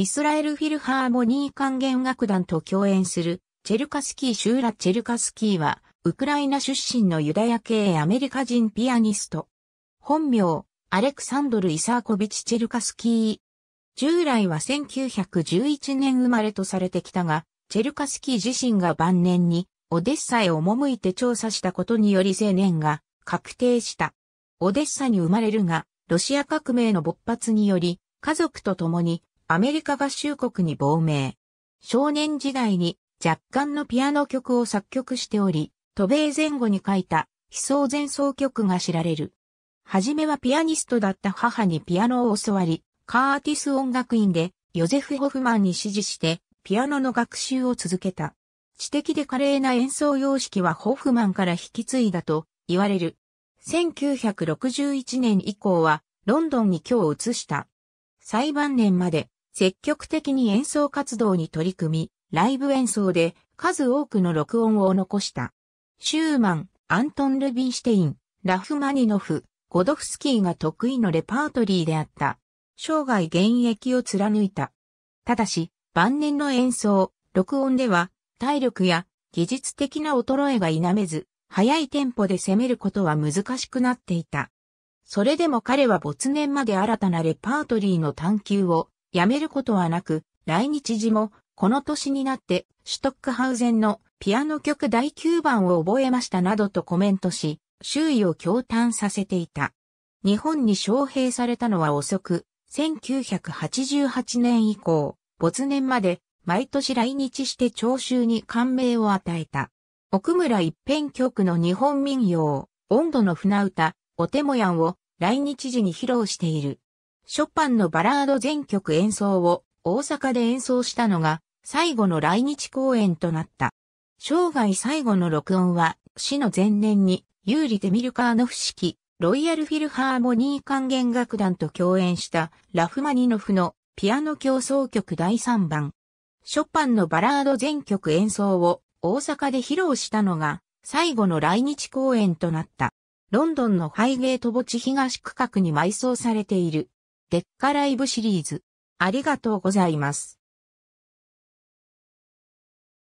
イスラエルフィルハーモニー管弦楽団と共演するチェルカスキー・シューラ・チェルカスキーは、ウクライナ出身のユダヤ系アメリカ人ピアニスト。本名、アレクサンドル・イサーコビチ・チェルカスキー。従来は1911年生まれとされてきたが、チェルカスキー自身が晩年にオデッサへ赴いて調査したことにより青年が確定した。オデッサに生まれるが、ロシア革命の勃発により、家族と共にアメリカ合衆国に亡命。少年時代に若干のピアノ曲を作曲しており、渡米前後に書いた悲壮前奏曲が知られる。はじめはピアニストだった母にピアノを教わり、カーティス音楽院でヨゼフ・ホフマンに指示して、ピアノの学習を続けた。知的で華麗な演奏様式はホフマンから引き継いだと言われる。1961年以降はロンドンに今日移した。裁判年まで積極的に演奏活動に取り組み、ライブ演奏で数多くの録音を残した。シューマン、アントン・ルビンシテイン、ラフマニノフ、ゴドフスキーが得意のレパートリーであった。生涯現役を貫いた。ただし、晩年の演奏、録音では、体力や技術的な衰えが否めず、速いテンポで攻めることは難しくなっていた。それでも彼は没年まで新たなレパートリーの探求を辞めることはなく、来日時も、この年になって、シュトックハウゼンのピアノ曲第9番を覚えましたなどとコメントし、周囲を驚嘆させていた。日本に招聘されたのは遅く、1988年以降、没年まで毎年来日して聴衆に感銘を与えた。奥村一辺曲の日本民謡、温度の船歌、おてもやんを来日時に披露している。ショパンのバラード全曲演奏を大阪で演奏したのが最後の来日公演となった。生涯最後の録音は死の前年にユーリ・デミルカーノフ式ロイヤルフィルハーモニー管弦楽団と共演したラフマニノフのピアノ競争曲第3番。ショパンのバラード全曲演奏を大阪で披露したのが最後の来日公演となった。ロンドンのハイゲート墓地東区画に埋葬されているデッカライブシリーズ。ありがとうございます。